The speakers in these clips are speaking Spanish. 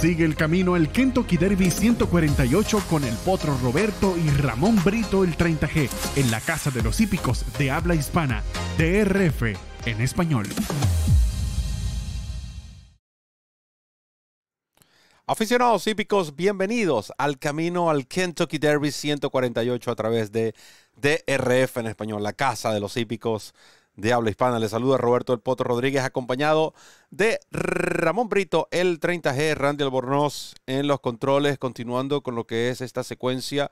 Sigue el camino al Kentucky Derby 148 con el Potro Roberto y Ramón Brito el 30G en la Casa de los Hípicos de habla hispana, DRF en español. Aficionados hípicos, bienvenidos al camino al Kentucky Derby 148 a través de DRF en español, la Casa de los Hípicos Diablo hispana. Le saluda Roberto El Poto Rodríguez, acompañado de Ramón Brito, el 30G, Randy Albornoz en los controles, continuando con lo que es esta secuencia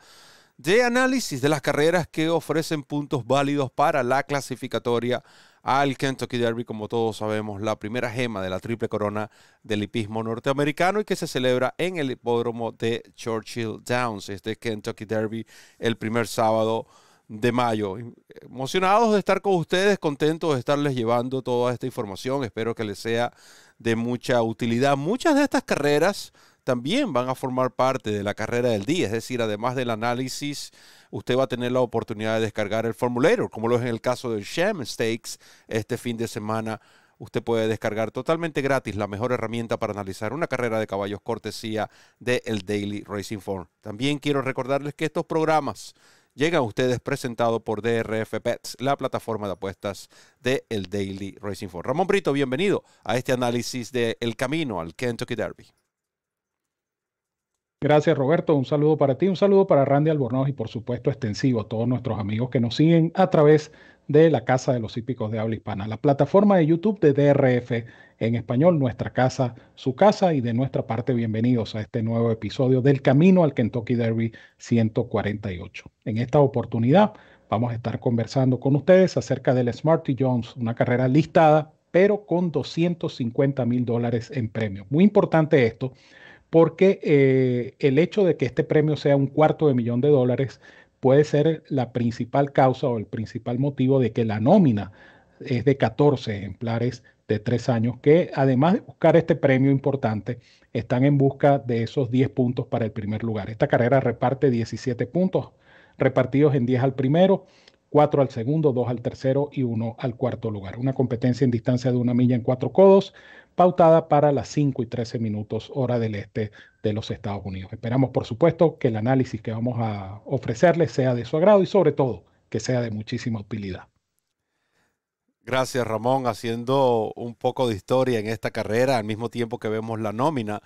de análisis de las carreras que ofrecen puntos válidos para la clasificatoria al Kentucky Derby, como todos sabemos, la primera gema de la triple corona del hipismo norteamericano y que se celebra en el hipódromo de Churchill Downs, este Kentucky Derby, el primer sábado de mayo. Emocionados de estar con ustedes, contentos de estarles llevando toda esta información. Espero que les sea de mucha utilidad. Muchas de estas carreras también van a formar parte de la carrera del día, es decir, además del análisis, usted va a tener la oportunidad de descargar el formulator, como lo es en el caso del Sham Stakes este fin de semana. Usted puede descargar totalmente gratis la mejor herramienta para analizar una carrera de caballos cortesía de el Daily Racing Form. También quiero recordarles que estos programas llega a ustedes presentado por DRF pets la plataforma de apuestas de el Daily Racing Form. Ramón Brito, bienvenido a este análisis de El Camino al Kentucky Derby. Gracias Roberto, un saludo para ti, un saludo para Randy Albornoz y por supuesto extensivo a todos nuestros amigos que nos siguen a través de la Casa de los Hípicos de Habla Hispana, la plataforma de YouTube de DRF en español, Nuestra Casa, Su Casa y de nuestra parte bienvenidos a este nuevo episodio del Camino al Kentucky Derby 148. En esta oportunidad vamos a estar conversando con ustedes acerca del Smarty Jones, una carrera listada pero con 250 mil dólares en premio. Muy importante esto porque eh, el hecho de que este premio sea un cuarto de millón de dólares puede ser la principal causa o el principal motivo de que la nómina es de 14 ejemplares de tres años, que además de buscar este premio importante, están en busca de esos 10 puntos para el primer lugar. Esta carrera reparte 17 puntos repartidos en 10 al primero, cuatro al segundo, dos al tercero y uno al cuarto lugar. Una competencia en distancia de una milla en cuatro codos, pautada para las 5 y 13 minutos hora del este de los Estados Unidos. Esperamos, por supuesto, que el análisis que vamos a ofrecerles sea de su agrado y sobre todo que sea de muchísima utilidad. Gracias Ramón, haciendo un poco de historia en esta carrera, al mismo tiempo que vemos la nómina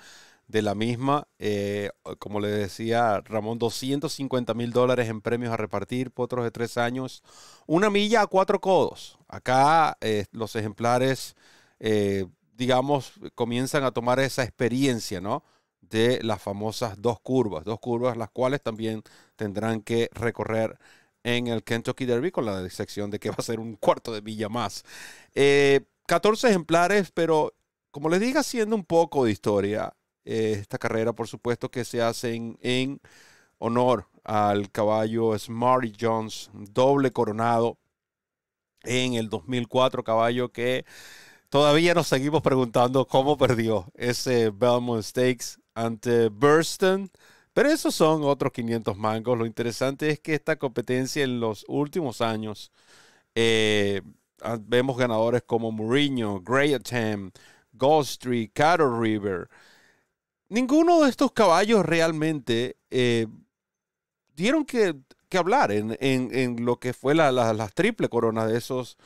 de la misma. Eh, como le decía Ramón, 250 mil dólares en premios a repartir, otros de tres años, una milla a cuatro codos. Acá eh, los ejemplares, eh, digamos, comienzan a tomar esa experiencia, ¿no? De las famosas dos curvas, dos curvas las cuales también tendrán que recorrer en el Kentucky Derby con la excepción de que va a ser un cuarto de milla más. 14 ejemplares, pero como les diga, siendo un poco de historia, eh, esta carrera, por supuesto, que se hace en, honor al caballo Smarty Jones, doble coronado en el 2004, caballo que todavía nos seguimos preguntando cómo perdió ese Belmont Stakes ante Burston. Pero esos son otros 500 mangos. Lo interesante es que esta competencia en los últimos años eh, ah, vemos ganadores como Mourinho, Grey Attempt, Gold Street, Cattle River, ninguno de estos caballos realmente eh, dieron que, hablar en, en, lo que fue la, las triple corona de esos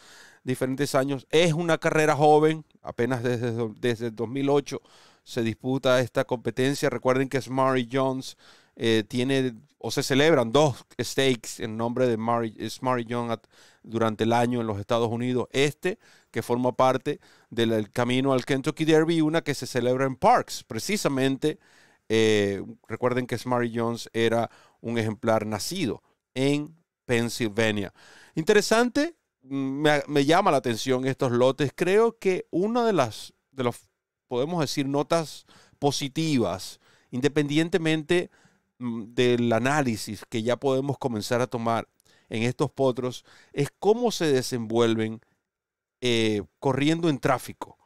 diferentes años. Es una carrera joven, apenas desde, desde 2008 se disputa esta competencia. Recuerden que es Mary Jones eh, tiene o se celebran dos stakes en nombre de Smarty Jones durante el año en los Estados Unidos. Este, que forma parte del camino al Kentucky Derby, y una que se celebra en Parks, precisamente. Eh, recuerden que Smarty Jones era un ejemplar nacido en Pensilvania. Interesante, mm, me, llama la atención estos lotes. Creo que una de las, de los, podemos decir, notas positivas, independientemente Mm, del análisis que ya podemos comenzar a tomar en estos potros es cómo se desenvuelven eh, corriendo en tráfico,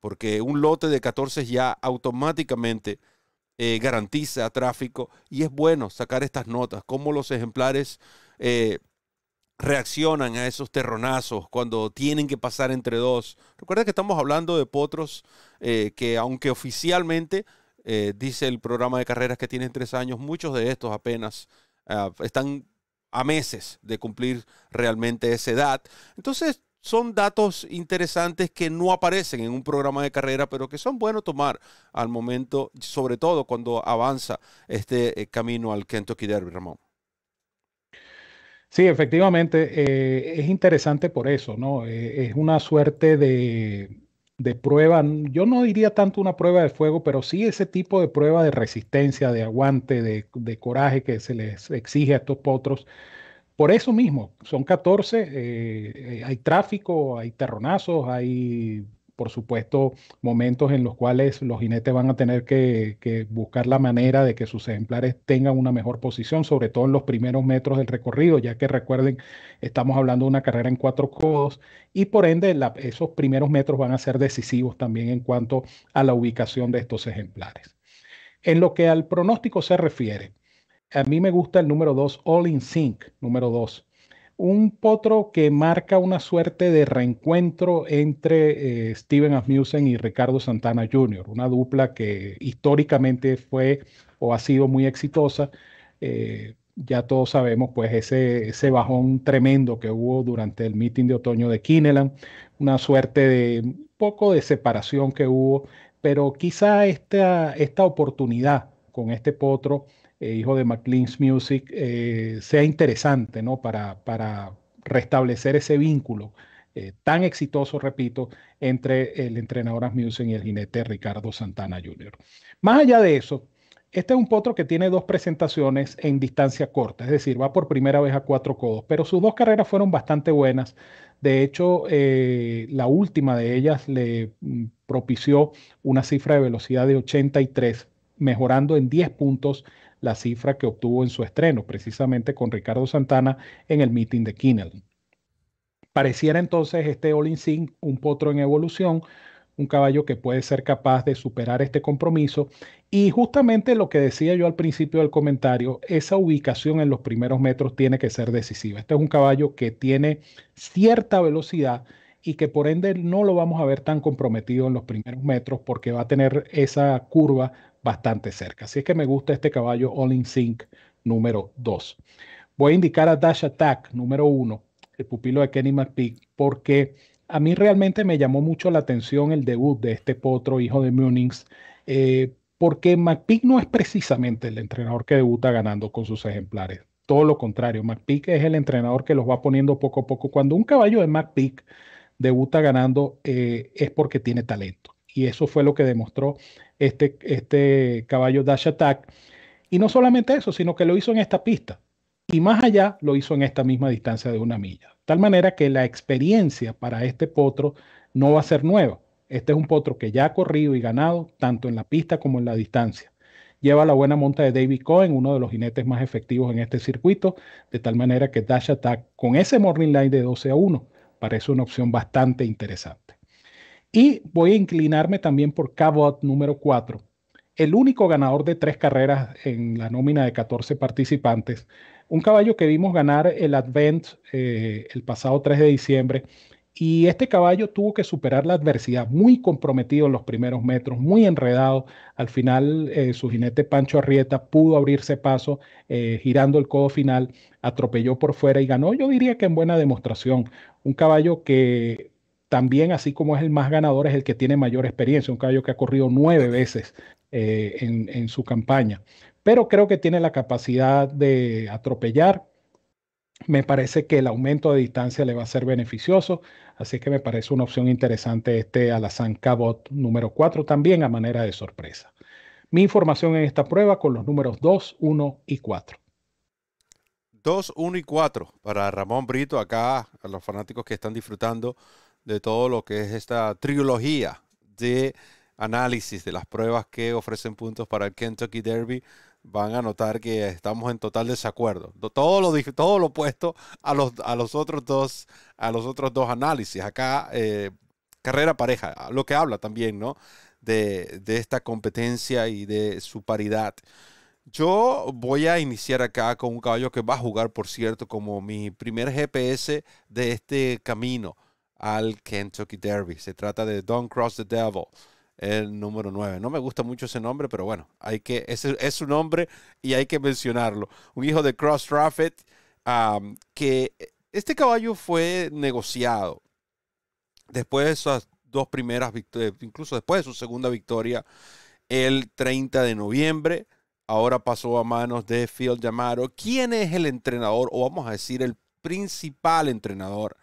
porque un lote de 14 ya automáticamente eh, garantiza tráfico y es bueno sacar estas notas, cómo los ejemplares eh, reaccionan a esos terronazos cuando tienen que pasar entre dos. Recuerda que estamos hablando de potros que aunque oficialmente eh, dice el programa de carreras que tienen tres años, muchos de estos apenas ah, están a meses de cumplir realmente esa edad. Entonces, son datos interesantes que no aparecen en un programa de carrera, pero que son buenos tomar al momento, sobre todo cuando avanza este eh, camino al Kentucky Derby, Ramón. Sí, efectivamente, eh, es interesante por eso, ¿no? es una suerte de, de prueba, yo no diría tanto una prueba de fuego, pero sí ese tipo de prueba de resistencia, de aguante, de, coraje que se les exige a estos potros. Por eso mismo, son 14, eh, eh, hay tráfico, hay terronazos, hay por supuesto, momentos en los cuales los jinetes van a tener que, buscar la manera de que sus ejemplares tengan una mejor posición, sobre todo en los primeros metros del recorrido, ya que recuerden, estamos hablando de una carrera en cuatro codos y por ende esos primeros metros van a ser decisivos también en cuanto a la ubicación de estos ejemplares. En lo que al pronóstico se refiere, a mí me gusta el número 2, All in Sync, número 2 un potro que marca una suerte de reencuentro entre eh, Steven Asmussen y Ricardo Santana Jr., una dupla que históricamente fue o ha sido muy exitosa. Eh, ya todos sabemos pues ese, ese bajón tremendo que hubo durante el mitin de otoño de Kineland, una suerte de poco de separación que hubo, pero quizá esta, esta oportunidad con este potro eh, hijo de McLean's Music, eh, sea interesante ¿no? para, para restablecer ese vínculo eh, tan exitoso, repito, entre el entrenador Asmussen y el jinete Ricardo Santana Jr. Más allá de eso, este es un potro que tiene dos presentaciones en distancia corta, es decir, va por primera vez a cuatro codos, pero sus dos carreras fueron bastante buenas. De hecho, la última de ellas le mm, propició una cifra de velocidad de 83, mejorando en 10 puntos la cifra que obtuvo en su estreno, precisamente con Ricardo Santana en el meeting de kinel Pareciera entonces este All In un potro en evolución, un caballo que puede ser capaz de superar este compromiso. Y justamente lo que decía yo al principio del comentario, esa ubicación en los primeros metros tiene que ser decisiva. Este es un caballo que tiene cierta velocidad y que por ende no lo vamos a ver tan comprometido en los primeros metros porque va a tener esa curva bastante cerca. Así es que me gusta este caballo All in Sync número 2. Voy a indicar a Dash Attack número 1, el pupilo de Kenny McPeak, porque a mí realmente me llamó mucho la atención el debut de este potro, hijo de Munings, eh, porque McPeak no es precisamente el entrenador que debuta ganando con sus ejemplares. Todo lo contrario, McPeak es el entrenador que los va poniendo poco a poco. Cuando un caballo de McPeak debuta ganando eh, es porque tiene talento y eso fue lo que demostró este, este caballo Dash Attack. Y no solamente eso, sino que lo hizo en esta pista y más allá lo hizo en esta misma distancia de una milla. Tal manera que la experiencia para este potro no va a ser nueva. Este es un potro que ya ha corrido y ganado tanto en la pista como en la distancia. Lleva la buena monta de David Cohen, uno de los jinetes más efectivos en este circuito, de tal manera que Dash Attack con ese morning line de 12 a 1 parece una opción bastante interesante. Y voy a inclinarme también por Cabot número 4, el único ganador de tres carreras en la nómina de 14 participantes. Un caballo que vimos ganar el Advent eh, el pasado 3 de diciembre. Y este caballo tuvo que superar la adversidad, muy comprometido en los primeros metros, muy enredado. Al final, eh, su jinete Pancho Arrieta pudo abrirse paso, eh, girando el codo final, atropelló por fuera y ganó, yo diría que en buena demostración. Un caballo que también, así como es el más ganador, es el que tiene mayor experiencia, un caballo que ha corrido nueve veces eh, en, su campaña. Pero creo que tiene la capacidad de atropellar, me parece que el aumento de distancia le va a ser beneficioso, así que me parece una opción interesante este Alazán Cabot número 4 también a manera de sorpresa. Mi información en esta prueba con los números 2, 1 y 4. 2, 1 y 4 para Ramón Brito, acá a los fanáticos que están disfrutando de todo lo que es esta trilogía de análisis de las pruebas que ofrecen puntos para el Kentucky Derby, van a notar que estamos en total desacuerdo. Todo lo, todo lo opuesto a los, a, los otros dos, a los otros dos análisis. Acá, eh, carrera pareja, lo que habla también, ¿no? De, de, esta competencia y de su paridad. Yo voy a iniciar acá con un caballo que va a jugar, por cierto, como mi primer GPS de este camino al Kentucky Derby. Se trata de Don't Cross the Devil, el número 9. No me gusta mucho ese nombre, pero bueno, hay que, es su nombre y hay que mencionarlo. Un hijo de Cross Traffic, que este caballo fue negociado después de esas dos primeras victorias, eh, incluso después de su segunda victoria, el 30 de noviembre. Ahora pasó a manos de Phil Yamaro. ¿Quién es el entrenador, o vamos a decir, el principal entrenador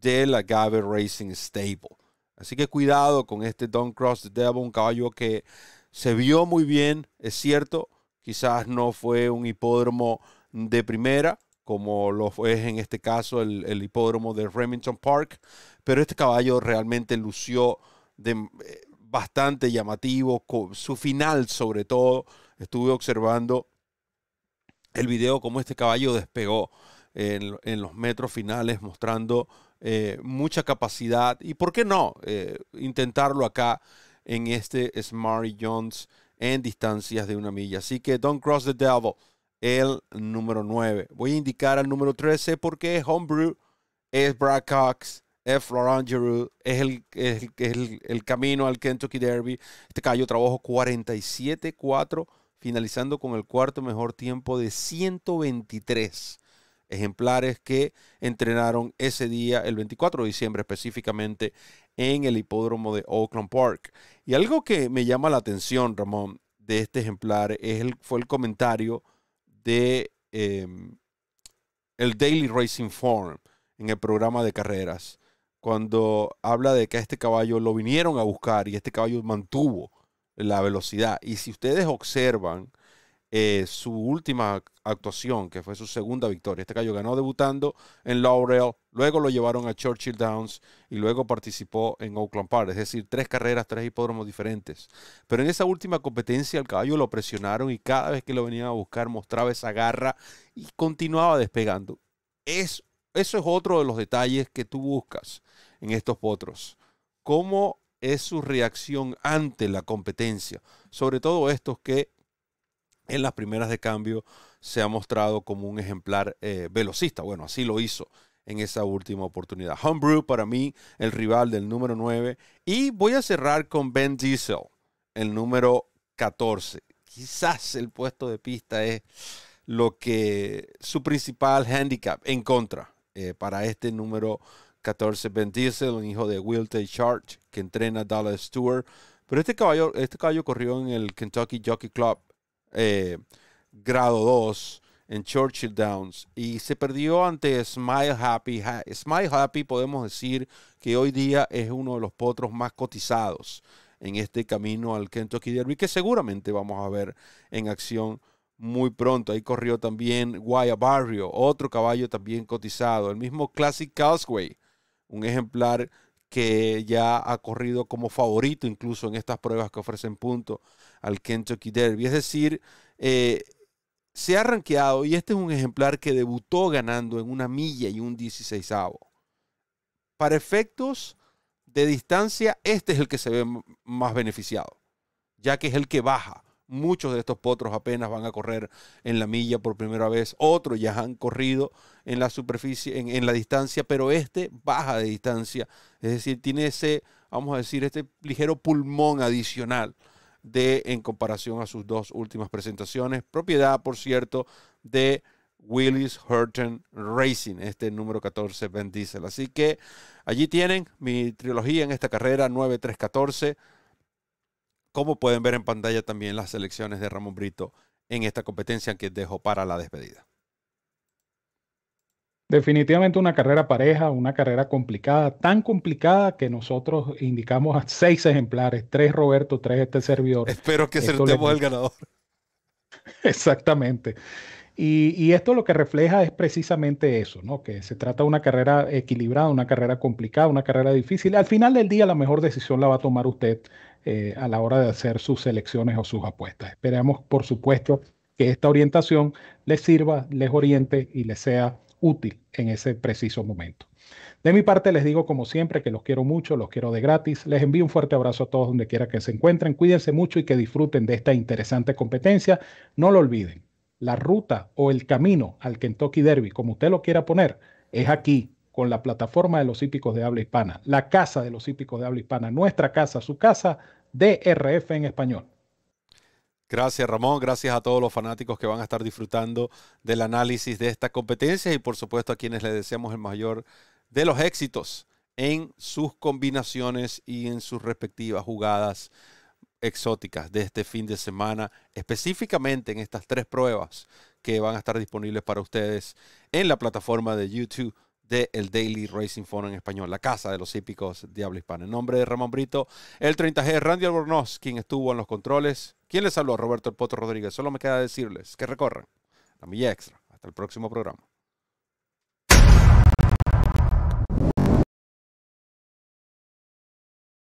de la Agave Racing Stable. Así que cuidado con este Don Cross the Devil, un caballo que se vio muy bien, es cierto, quizás no fue un hipódromo de primera, como lo fue en este caso el, hipódromo de Remington Park, pero este caballo realmente lució eh, bastante llamativo, con su final sobre todo, estuve observando el video como este caballo despegó en, en los metros finales mostrando eh, mucha capacidad y, ¿por qué no?, eh, intentarlo acá en este Smart Jones en distancias de una milla. Así que Don't Cross the Devil, el número 9. Voy a indicar al número 13 porque es Homebrew, es Brad Cox, es Florent es, el, el, camino al Kentucky Derby. Este caballo trabajo 47-4, finalizando con el cuarto mejor tiempo de 123 ejemplares que entrenaron ese día, el 24 de diciembre específicamente, en el hipódromo de Oakland Park. Y algo que me llama la atención, Ramón, de este ejemplar es el, fue el comentario de em, el Daily Racing Form en el programa de carreras, cuando habla de que a este caballo lo vinieron a buscar y este caballo mantuvo la velocidad. Y si ustedes observan eh, su última actuación, que fue su segunda victoria. Este caballo ganó debutando en Laurel, luego lo llevaron a Churchill Downs y luego participó en Oakland Park. Es decir, tres carreras, tres hipódromos diferentes. Pero en esa última competencia el caballo lo presionaron y cada vez que lo venían a buscar mostraba esa garra y continuaba despegando. Es, eso es otro de los detalles que tú buscas en estos potros. ¿Cómo es su reacción ante la competencia? Sobre todo estos que en las primeras de cambio se ha mostrado como un ejemplar eh, velocista. Bueno, así lo hizo en esa última oportunidad. Homebrew para mí, el rival del número 9. Y voy a cerrar con Ben Diesel, el número 14. Quizás el puesto de pista es lo que su principal handicap en contra eh, para este número 14 Ben Diesel, un hijo de Will T. Church, que entrena Dallas Stewart. Pero este caballo, este caballo corrió en el Kentucky Jockey Club eh, grado 2 en Churchill Downs y se perdió ante Smile Happy. Smile Happy podemos decir que hoy día es uno de los potros más cotizados en este camino al Kentucky Derby que seguramente vamos a ver en acción muy pronto. Ahí corrió también Guaya Barrio, otro caballo también cotizado, el mismo Classic Causeway, un ejemplar que ya ha corrido como favorito incluso en estas pruebas que ofrecen punto al Kentucky Derby. Es decir, eh, se ha ranqueado y este es un ejemplar que debutó ganando en una milla y un 16 Para efectos de distancia, este es el que se ve más beneficiado, ya que es el que baja Muchos de estos potros apenas van a correr en la milla por primera vez. Otros ya han corrido en la superficie, en, la distancia, pero este baja de distancia. Es decir, tiene ese, vamos a decir, este ligero pulmón adicional de en comparación a sus dos últimas presentaciones. Propiedad, por cierto, de Willis Hurton Racing, este número 14 Ben Diesel. Así que allí tienen mi trilogía en esta carrera 9314 como pueden ver en pantalla también las selecciones de Ramón Brito en esta competencia que dejó para la despedida. Definitivamente una carrera pareja, una carrera complicada, tan complicada que nosotros indicamos a seis ejemplares, tres Roberto, tres este servidor. Espero que acertemos le... el ganador. Exactamente. Y, esto lo que refleja es precisamente eso, ¿no? Que se trata de una carrera equilibrada, una carrera complicada, una carrera difícil. Al final del día, la mejor decisión la va a tomar usted eh, a la hora de hacer sus selecciones o sus apuestas. Esperamos, por supuesto, que esta orientación les sirva, les oriente y les sea útil en ese preciso momento. De mi parte les digo como siempre que los quiero mucho, los quiero de gratis, les envío un fuerte abrazo a todos donde quiera que se encuentren, cuídense mucho y que disfruten de esta interesante competencia. No lo olviden, la ruta o el camino al Kentucky Derby, como usted lo quiera poner, es aquí, con la plataforma de los hípicos de habla hispana, la casa de los hípicos de habla hispana, nuestra casa, su casa, DRF en español. Gracias Ramón, gracias a todos los fanáticos que van a estar disfrutando del análisis de esta competencia y por supuesto a quienes les deseamos el mayor de los éxitos en sus combinaciones y en sus respectivas jugadas exóticas de este fin de semana, específicamente en estas tres pruebas que van a estar disponibles para ustedes en la plataforma de YouTube de el Daily Racing Phone en español, la casa de los hípicos Diablo Hispano. En nombre de Ramón Brito, el 30G, Randy Albornoz, quien estuvo en los controles. ¿Quién les habló? Roberto El Poto Rodríguez. Solo me queda decirles que recorren la milla extra. Hasta el próximo programa.